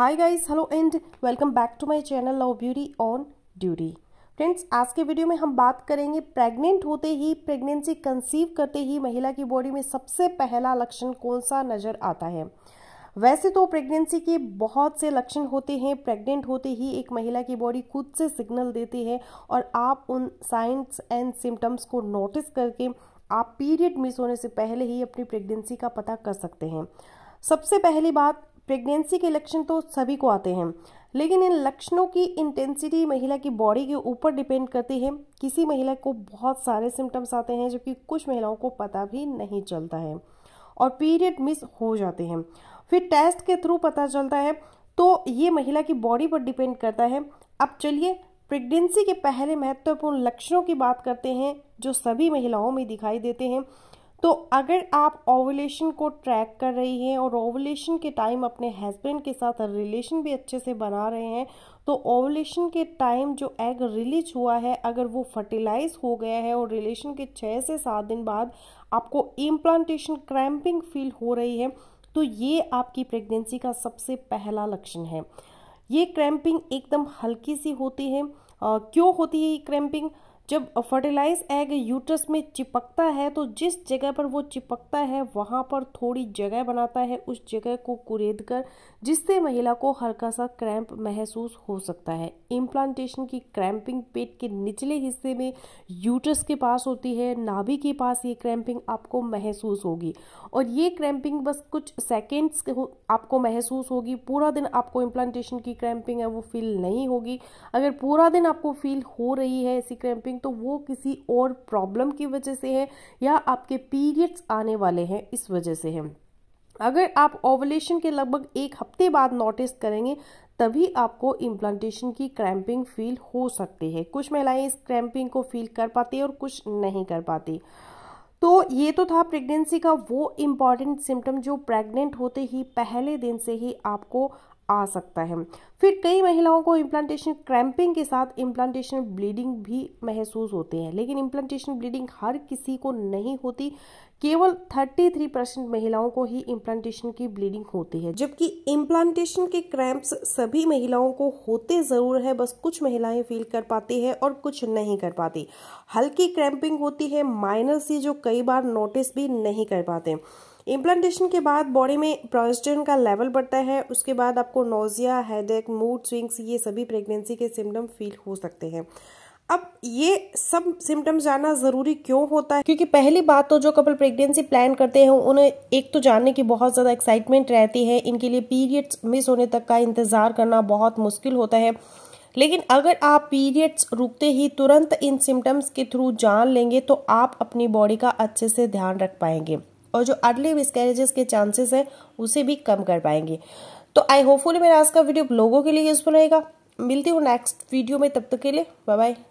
hi guys hello and welcome back to my channel love beauty on duty friends आज के video में हम बात करेंगे प्रेग्नेंट होते ही प्रेगनेंसी कंसीव करते ही महिला की बॉडी में सबसे पहला लक्षण कौन सा नज़र आता है वैसे तो प्रेगनेंसी के बहुत से लक्षण होते हैं प्रेग्नेंट होते ही एक महिला की बॉडी खुद से सिग्नल देती है और आप उन साइंस एंड सिम्टम्स को नोटिस करके आप पीरियड मिस होने से पहले ही अपनी प्रेगनेंसी का पता कर सकते हैं सबसे पहली बात प्रेगनेंसी के लक्षण तो सभी को आते हैं लेकिन इन लक्षणों की इंटेंसिटी महिला की बॉडी के ऊपर डिपेंड करती है किसी महिला को बहुत सारे सिम्टम्स आते हैं जबकि कुछ महिलाओं को पता भी नहीं चलता है और पीरियड मिस हो जाते हैं फिर टेस्ट के थ्रू पता चलता है तो ये महिला की बॉडी पर डिपेंड करता है अब चलिए प्रेगनेंसी के पहले महत्वपूर्ण लक्षणों की बात करते हैं जो सभी महिलाओं में दिखाई देते हैं तो अगर आप ओवुलेशन को ट्रैक कर रही हैं और ओवुलेशन के टाइम अपने हस्बैंड के साथ रिलेशन भी अच्छे से बना रहे हैं तो ओवुलेशन के टाइम जो एग रिलीज हुआ है अगर वो फर्टिलाइज हो गया है और रिलेशन के छः से सात दिन बाद आपको इम्प्लांटेशन क्रैम्पिंग फील हो रही है तो ये आपकी प्रेगनेंसी का सबसे पहला लक्षण है ये क्रैम्पिंग एकदम हल्की सी होती है आ, क्यों होती है ये क्रैम्पिंग जब फर्टिलाइज एग यूट्रस में चिपकता है तो जिस जगह पर वो चिपकता है वहाँ पर थोड़ी जगह बनाता है उस जगह को कुरेद कर जिससे महिला को हल्का सा क्रैम्प महसूस हो सकता है इम्प्लांटेशन की क्रैम्पिंग पेट के निचले हिस्से में यूट्रस के पास होती है नाभि के पास ये क्रैम्पिंग आपको महसूस होगी और ये क्रैम्पिंग बस कुछ सेकेंड्स आपको महसूस होगी पूरा दिन आपको इम्प्लांटेशन की क्रैम्पिंग है वो फील नहीं होगी अगर पूरा दिन आपको फील हो रही है ऐसी क्रैम्पिंग तो वो किसी और प्रॉब्लम की वजह से है या आपके पीरियड्स आने वाले हैं इस वजह से है अगर आप ओवलेशन के लगभग एक हफ्ते बाद नोटिस करेंगे तभी आपको इम्प्लांटेशन की क्रैम्पिंग फील हो सकती है कुछ महिलाएं इस क्रैम्पिंग को फील कर पाती है और कुछ नहीं कर पाती तो ये तो था प्रेगनेंसी का वो इम्पॉर्टेंट सिम्टम जो प्रेग्नेंट होते ही पहले दिन से ही आपको आ सकता है फिर कई महिलाओं को इम्प्लांटेशन क्रैम्पिंग के साथ इम्प्लांटेशन ब्लीडिंग भी महसूस होते हैं लेकिन इम्प्लांटेशन ब्लीडिंग हर किसी को नहीं होती केवल 33 परसेंट महिलाओं को ही इम्प्लांटेशन की ब्लीडिंग होती है जबकि इम्प्लांटेशन के क्रैम्प्स सभी महिलाओं को होते ज़रूर है बस कुछ महिलाएं फील कर पाती है और कुछ नहीं कर पाती हल्की क्रैम्पिंग होती है माइनर सी जो कई बार नोटिस भी नहीं कर पाते इम्प्लांटेशन के बाद बॉडी में प्रोजेस्टेरॉन का लेवल बढ़ता है उसके बाद आपको नोजिया हेडेक मूड स्विंग्स ये सभी प्रेगनेंसी के सिम्टम फील हो सकते हैं अब ये सब सिम्टम्स जानना ज़रूरी क्यों होता है क्योंकि पहली बात तो जो कपल प्रेगनेंसी प्लान करते हैं उन्हें एक तो जानने की बहुत ज़्यादा एक्साइटमेंट रहती है इनके लिए पीरियड्स मिस होने तक का इंतज़ार करना बहुत मुश्किल होता है लेकिन अगर आप पीरियड्स रुकते ही तुरंत इन सिम्टम्स के थ्रू जान लेंगे तो आप अपनी बॉडी का अच्छे से ध्यान रख पाएंगे और जो अर्ली मिसकैरेजेस के चांसेस है उसे भी कम कर पाएंगे तो आई होपफुली मेरा आज का वीडियो लोगों के लिए यूजफुल रहेगा मिलती हूँ नेक्स्ट वीडियो में तब तक के लिए बाय बाय